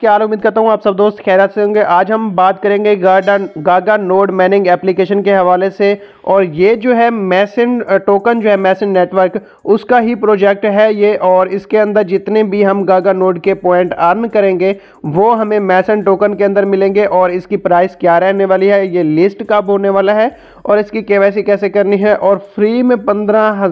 friends क्या उम्मीद करता हूँ आप सब दोस्त खैरत से होंगे आज हम बात करेंगे गार्डन गागा नोड मैनिंग एप्लीकेशन के हवाले से और ये जो है मैसन टोकन जो है मैसन नेटवर्क उसका ही प्रोजेक्ट है ये और इसके अंदर जितने भी हम गागा नोड के पॉइंट अर्न करेंगे वो हमें मैसन टोकन के अंदर मिलेंगे और इसकी प्राइस क्या रहने वाली है ये लिस्ट कब होने वाला है और इसकी के कैसे करनी है और फ्री में पंद्रह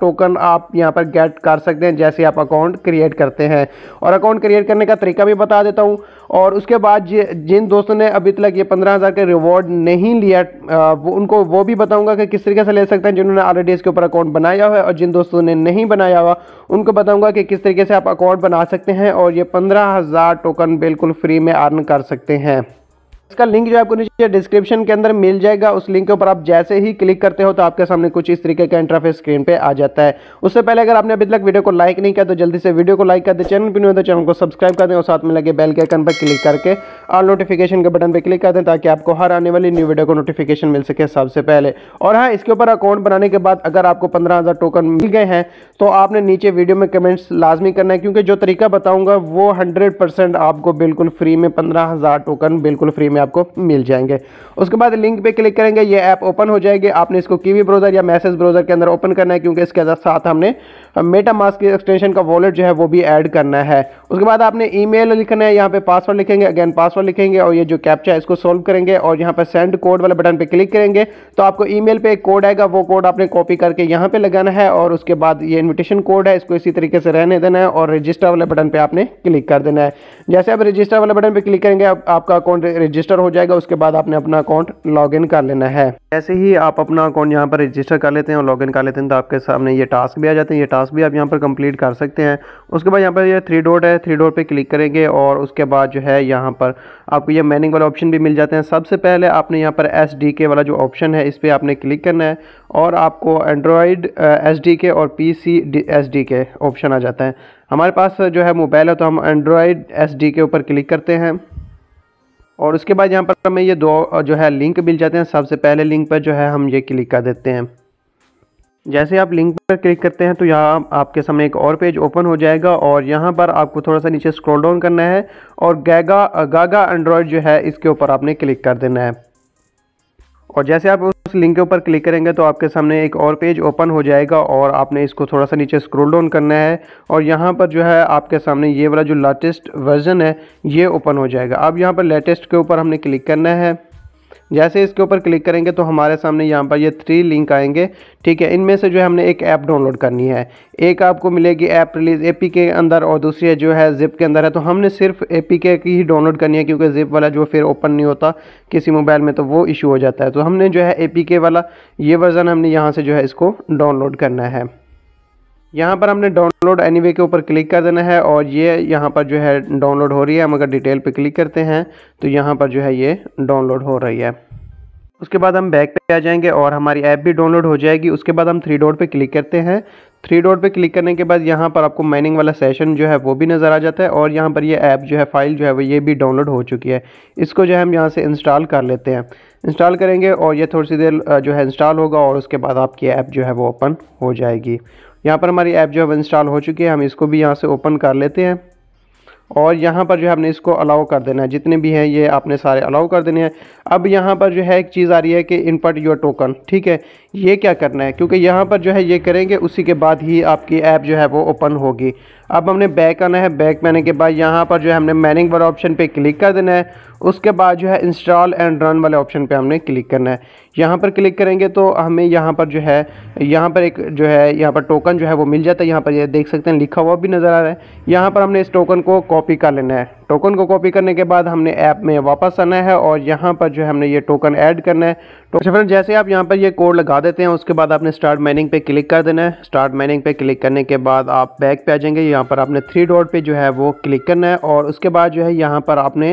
टोकन आप यहाँ पर गेट कर सकते हैं जैसे आप अकाउंट क्रिएट करते हैं और अकाउंट क्रिएट करने का तरीका भी बता देता हूँ और उसके बाद जिन दोस्तों ने अभी तक ये पंद्रह हज़ार का रिवॉर्ड नहीं लिया आ, वो उनको वो भी बताऊंगा कि किस तरीके से ले सकते हैं जिन्होंने ऑलरेडी इसके ऊपर अकाउंट बनाया हुआ है और जिन दोस्तों ने नहीं बनाया हुआ उनको बताऊंगा कि किस तरीके से आप अकाउंट बना सकते हैं और ये पंद्रह टोकन बिल्कुल फ्री में अर्न कर सकते हैं इसका लिंक जो आपको नीचे ये डिस्क्रिप्शन के अंदर मिल जाएगा उस लिंक के ऊपर आप जैसे ही क्लिक करते हो तो आपके सामने कुछ इस तरीके का इंटरफेस स्क्रीन पे आ जाता है उससे पहले अगर आपने अभी तक वीडियो को लाइक नहीं किया तो जल्दी से वीडियो को लाइक कर दे चैनल भी नहीं तो चैनल को सब्सक्राइब कर दें और साथ में लगे बेल के आइकन पर क्लिक करके और नोटिफिकेशन के बटन पर क्लिक कर दें ताकि आपको हर आने वाली न्यू वीडियो को नोटिफिकेशन मिल सके सबसे पहले और हाँ इसके ऊपर अकाउंट बनाने के बाद अगर आपको पंद्रह टोकन मिल गए हैं तो आपने नीचे वीडियो में कमेंट्स लाजमी करना है क्योंकि जो तरीका बताऊंगा वो हंड्रेड आपको बिल्कुल फ्री में पंद्रह टोकन बिल्कुल फ्री में आपको मिल जाएंगे करेंगे उसके बाद लिंक पे क्लिक करेंगे ये ऐप ओपन हो जाएगी आपने इसको कीवी ब्राउज़र या मैसेज ब्राउज़र के अंदर ओपन करना है क्योंकि इसके साथ हमने मेटा मास्क एक्सटेंशन का वॉलेट जो है वो भी ऐड करना है उसके बाद आपने ई लिखना है यहाँ पर पासवर्ड लिखेंगे अगेन पासवर्ड लिखेंगे और ये जो कैप्चा है इसको सोल्व करेंगे और यहाँ पर सेंड कोड वाले बटन पर क्लिक करेंगे तो आपको ई मेल एक कोड आएगा वो कोड आपने कॉपी करके यहाँ पर लगाना है और उसके बाद ये इन्विटेशन कोड है इसको इसी तरीके से रहने देना है और रजिस्टर वाले बटन पर आपने क्लिक कर देना है जैसे आप रजिस्टर वाले बटन पर क्लिक करेंगे आपका अकाउंट रजिस्टर हो जाएगा उसके बाद आपने अपना अकाउंट लॉगिन कर लेना है ऐसे ही आप अपना अकाउंट यहाँ पर रजिस्टर कर लेते हैं और लॉगिन कर लेते हैं तो आपके सामने ये टास्क भी आ जाते हैं ये टास्क भी आप यहाँ पर कंप्लीट कर सकते हैं उसके बाद यहाँ पर ये थ्री डॉट है थ्री डॉट पर क्लिक करेंगे और उसके बाद जो है यहाँ पर आपको ये मैनिंग वाला ऑप्शन भी मिल जाते हैं सबसे पहले आपने यहाँ पर एस वाला जो ऑप्शन है इस पर आपने क्लिक करना है और आपको एंड्रॉयड एस और पी सी के ऑप्शन आ जाता है हमारे पास जो है मोबाइल है तो हम एंड्रॉयड एस के ऊपर क्लिक करते हैं और उसके बाद यहाँ पर हमें ये दो जो है लिंक मिल जाते हैं सबसे पहले लिंक पर जो है हम ये क्लिक कर देते हैं जैसे आप लिंक पर क्लिक करते हैं तो यहाँ आपके सामने एक और पेज ओपन हो जाएगा और यहाँ पर आपको थोड़ा सा नीचे स्क्रॉल डाउन करना है और गैगा गागा एंड्रॉयड जो है इसके ऊपर आपने क्लिक कर देना है और जैसे आप उस लिंक के ऊपर क्लिक करेंगे तो आपके सामने एक और पेज ओपन हो जाएगा और आपने इसको थोड़ा सा नीचे स्क्रोल डाउन करना है और यहाँ पर जो है आपके सामने ये वाला जो लेटेस्ट वर्जन है ये ओपन हो जाएगा अब यहाँ पर लेटेस्ट के ऊपर हमने क्लिक करना है जैसे इसके ऊपर क्लिक करेंगे तो हमारे सामने यहाँ पर ये थ्री लिंक आएंगे ठीक है इनमें से जो है हमने एक ऐप डाउनलोड करनी है एक आपको मिलेगी ऐप रिलीज़ ए के अंदर और दूसरी है जो है जिप के अंदर है तो हमने सिर्फ ए की ही डाउनलोड करनी है क्योंकि जिप वाला जो फिर ओपन नहीं होता किसी मोबाइल में तो वो इशू हो जाता है तो हमने जो है ए वाला ये वर्ज़न हमने यहाँ से जो है इसको डाउनलोड करना है यहाँ पर हमने डाउनलोड एनीवे के ऊपर क्लिक कर देना है और ये यहाँ पर जो है डाउनलोड हो रही है हम अगर डिटेल पे क्लिक करते हैं तो यहाँ पर जो है ये डाउनलोड हो रही है उसके बाद हम बैक पे आ जाएंगे और हमारी ऐप भी डाउनलोड हो जाएगी उसके बाद हम थ्री डॉट पे क्लिक करते हैं थ्री डॉट पे क्लिक करने के बाद यहाँ पर आपको माइनिंग वाला सेशन जो है वो भी नज़र आ जाता है और यहाँ पर ये यह ऐप जो है फाइल जो है वो ये भी डाउनलोड हो चुकी है इसको जो है हम यहाँ से इंस्टॉल कर लेते हैं इंस्टॉल करेंगे और ये थोड़ी सी देर जो है इंस्टॉल होगा और उसके बाद आपकी ऐप जो है वो ओपन हो जाएगी यहाँ पर हमारी ऐप जो है इंस्टॉल हो चुकी है हम इसको भी यहाँ से ओपन कर लेते हैं और यहाँ पर जो है हमने इसको अलाउ कर देना है जितने भी हैं ये आपने सारे अलाउ कर देने हैं अब यहाँ पर जो है एक चीज़ आ रही है कि इनपुट योर टोकन ठीक है ये क्या करना है क्योंकि यहाँ पर जो है ये करेंगे उसी के बाद ही आपकी ऐप जो है वो ओपन होगी अब हमने बैक आना है बैक में आने के बाद यहाँ पर जो है हमने मैनिंग वाले ऑप्शन पे क्लिक कर देना है उसके बाद जो है इंस्टॉल एंड रन वाले ऑप्शन पे हमने क्लिक करना है यहाँ पर क्लिक करेंगे तो हमें यहाँ पर जो है यहाँ पर एक जो है यहाँ पर टोकन जो है वो मिल जाता है यहाँ पर ये देख सकते हैं लिखा हुआ भी नज़र आ रहा है यहाँ पर हमने इस टोकन को कॉपी कर लेना है टोकन को कॉपी करने के बाद हमने ऐप में वापस आना है और यहाँ पर जो है हमने ये टोकन ऐड करना है तो फ्रेंड जैसे आप यहाँ पर ये कोड लगा दबा देते हैं उसके बाद आपने स्टार्ट माइनिंग पे क्लिक कर देना है स्टार्ट माइनिंग पे क्लिक करने के बाद आप बैक पे आ जाएंगे यहाँ पर आपने थ्री डॉट पे जो है वो क्लिक करना है और उसके बाद जो है यहाँ पर आपने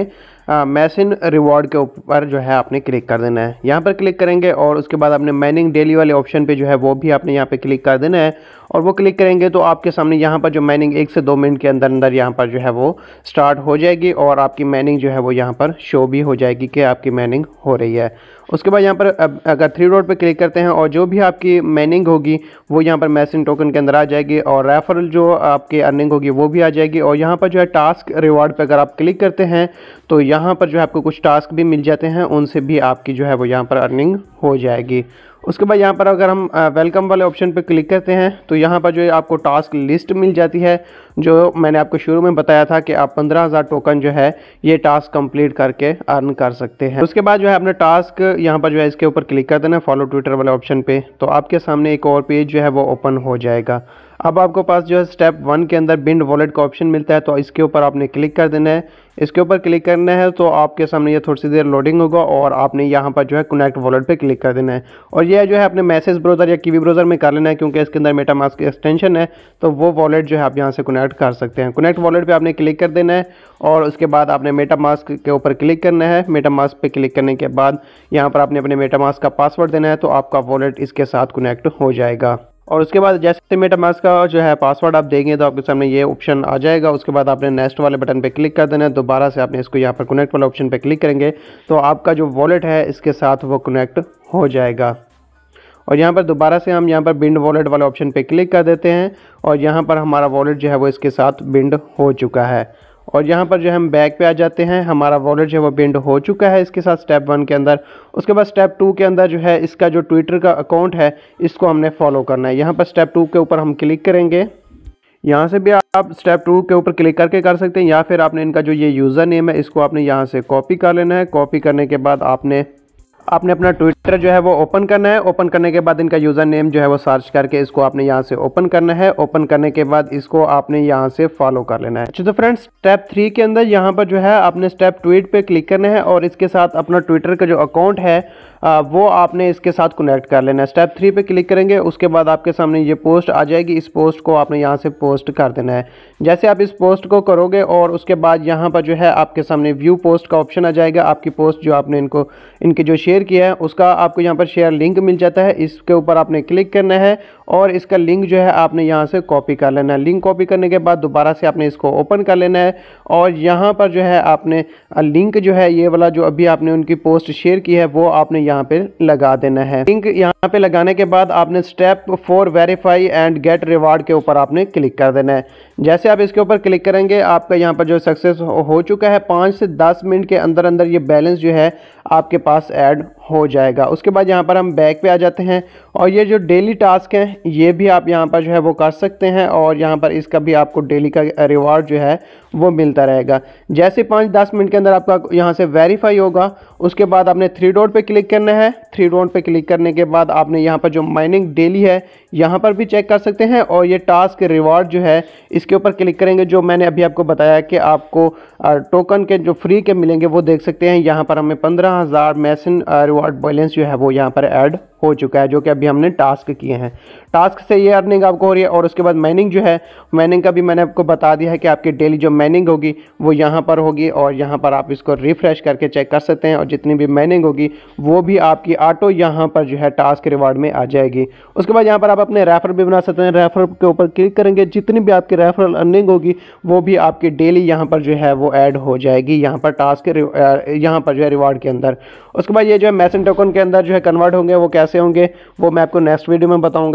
मैसिन रिवॉर्ड के ऊपर जो है आपने क्लिक कर देना है यहाँ पर क्लिक करेंगे और उसके बाद आपने माइनिंग डेली वाले ऑप्शन पे जो है वो भी आपने यहाँ पे क्लिक कर देना है और वो क्लिक करेंगे तो आपके सामने यहाँ पर जो माइनिंग एक से दो मिनट के अंदर अंदर यहाँ पर जो है वो स्टार्ट हो जाएगी और आपकी माइनिंग जो है वो यहाँ पर शो भी हो जाएगी कि आपकी माइनिंग हो रही है उसके बाद यहाँ पर अगर थ्री डॉट पर क्लिक करते हैं और जो भी आपकी मैनिंग होगी वो यहाँ पर मैसिन टोकन के अंदर आ जाएगी और रेफरल जो आपके अर्निंग होगी वो भी आ जाएगी और यहाँ पर जो है टास्क रिवॉर्ड पर अगर आप क्लिक करते हैं तो यहाँ पर जो है आपको कुछ टास्क भी मिल जाते हैं उनसे भी आपकी जो है वो यहाँ पर अर्निंग हो जाएगी उसके बाद यहाँ पर अगर हम वेलकम वाले ऑप्शन पर क्लिक करते हैं तो यहाँ पर जो है आपको टास्क लिस्ट मिल जाती है जो मैंने आपको शुरू में बताया था कि आप पंद्रह हज़ार टोकन जो है ये टास्क कंप्लीट करके अर्न कर सकते हैं उसके बाद जो है अपने टास्क यहाँ पर जो है इसके ऊपर क्लिक कर देना फॉलो ट्विटर वाले ऑप्शन पर तो आपके सामने एक और पेज जो है वो ओपन हो जाएगा अब आपको पास जो है स्टेप वन के अंदर बिंड वॉलेट का ऑप्शन मिलता है तो इसके ऊपर आपने क्लिक कर देना है इसके ऊपर क्लिक करना है तो आपके सामने ये थोड़ी सी देर लोडिंग होगा और आपने यहाँ पर जो है कनेक्ट वॉलेट पे क्लिक कर देना है और यह जो है अपने मैसेज ब्रोजर या कीवी ब्रोजर में कर लेना है क्योंकि इसके अंदर मेटा मास्क एक्सटेंशन है तो वो वॉलेट जो है आप यहाँ से कनेक्ट कर सकते हैं कनेक्ट वॉलेट पर आपने क्लिक कर देना है और उसके बाद आपने मेटा मास्क के ऊपर क्लिक करना है मेटा मास्क पर क्लिक करने के बाद यहाँ पर आपने अपने मेटा मास्क का पासवर्ड देना है तो आपका वॉलेट इसके साथ कनेक्ट हो जाएगा और उसके बाद जैसे मेटामास्क का जो है पासवर्ड आप देंगे तो आपके सामने ये ऑप्शन आ जाएगा उसके बाद आपने नेक्स्ट वाले बटन पे क्लिक कर देना है दोबारा से आपने इसको यहाँ पर कनेक्ट वाला ऑप्शन पे क्लिक करेंगे तो आपका जो वॉलेट है इसके साथ वो कनेक्ट हो जाएगा और यहाँ पर दोबारा से हम यहाँ पर बिंड वॉलेट वाले ऑप्शन पर क्लिक कर देते हैं और यहाँ पर हमारा वॉलेट जो है वो इसके साथ बिंड हो चुका है और यहाँ पर जो हम बैक पे आ जाते हैं हमारा वॉलेट जो है वो बिंड हो चुका है इसके साथ स्टेप वन के अंदर उसके बाद स्टेप टू के अंदर जो है इसका जो ट्विटर का अकाउंट है इसको हमने फॉलो करना है यहाँ पर स्टेप टू के ऊपर हम क्लिक करेंगे यहाँ से भी आप स्टेप टू के ऊपर क्लिक करके कर सकते हैं या फिर आपने इनका जो ये यूज़र नेम है इसको आपने यहाँ से कॉपी कर लेना है कॉपी करने के बाद आपने आपने अपना ट्विटर जो है वो ओपन करना है ओपन करने के बाद इनका यूज़र नेम जो है वो सर्च करके इसको आपने यहाँ से ओपन करना है ओपन करने के बाद इसको आपने यहाँ से फॉलो कर लेना है अच्छा, तो फ्रेंड्स स्टेप थ्री के अंदर यहाँ पर जो है आपने स्टेप ट्वीट पे क्लिक करना है और इसके साथ अपना ट्विटर का जो अकाउंट है वो आपने इसके साथ कनेक्ट कर लेना है स्टेप थ्री पे क्लिक करेंगे उसके बाद आपके सामने ये पोस्ट आ जाएगी इस पोस्ट को आपने यहाँ से पोस्ट कर देना है जैसे आप इस पोस्ट को करोगे और उसके बाद यहाँ पर जो है आपके सामने व्यू पोस्ट का ऑप्शन आ जाएगा आपकी पोस्ट जो आपने इनको इनके जो शेयर किया है उसका आपको यहाँ पर शेयर लिंक मिल जाता है इसके ऊपर आपने क्लिक करना है और इसका लिंक जो है आपने यहाँ से कॉपी कर लेना है लिंक कॉपी करने के बाद दोबारा से आपने इसको ओपन कर लेना है और यहाँ पर जो है आपने लिंक जो है ये वाला जो अभी आपने उनकी पोस्ट शेयर की है वो आपने यहाँ पर लगा देना है लिंक यहाँ पर लगाने के बाद आपने step four verify and get reward के ऊपर आपने क्लिक कर देना है जैसे आप इसके ऊपर क्लिक करेंगे आपका यहाँ पर जो सक्सेस हो चुका है पाँच से दस मिनट के अंदर अंदर ये बैलेंस जो है आपके पास ऐड हो जाएगा उसके बाद यहाँ पर हम बैक पे आ जाते हैं और ये जो डेली टास्क हैं ये भी आप यहाँ पर जो है वो कर सकते हैं और यहाँ पर इसका भी आपको डेली का रिवॉर्ड जो है वो मिलता रहेगा जैसे पाँच दस मिनट के अंदर आपका यहाँ से वेरीफाई होगा उसके बाद आपने थ्री डॉट पे क्लिक करना है थ्री डॉट पे क्लिक करने के बाद आपने यहाँ पर जो माइनिंग डेली है यहाँ पर भी चेक कर सकते हैं और ये टास्क रिवॉर्ड जो है इसके ऊपर क्लिक करेंगे जो मैंने अभी आपको बताया कि आपको टोकन के जो फ्री के मिलेंगे वो देख सकते हैं यहाँ पर हमें पंद्रह हज़ार मैसन रिवॉर्ड बैलेंस जो है वो यहाँ पर ऐड हो चुका है जो कि अभी हमने टास्क किए हैं टास्क से ये अर्निंग आपको हो रही है और उसके बाद माइनिंग जो है माइनिंग का भी मैंने आपको बता दिया है कि आपकी डेली जो माइनिंग होगी वो यहाँ पर होगी और यहाँ पर आप इसको रिफ्रेश करके चेक कर सकते हैं और जितनी भी माइनिंग होगी वो भी आपकी ऑटो यहाँ पर जो है टास्क रिवार्ड में आ जाएगी उसके बाद यहाँ पर आप अपने रेफर भी बना सकते हैं रेफर के ऊपर क्लिक करेंगे जितनी भी आपकी रेफरल अर्निंग होगी वो भी आपकी डेली यहाँ पर जो है वो ऐड हो जाएगी यहाँ पर टास्क यहाँ पर जो है रिवार्ड के अंदर उसके बाद ये जो है मैसन टोकन के अंदर जो है कन्वर्ट होंगे वो कैसे कैसे होंगे वो मैं आपको नेक्स्ट वीडियो में बताऊँगा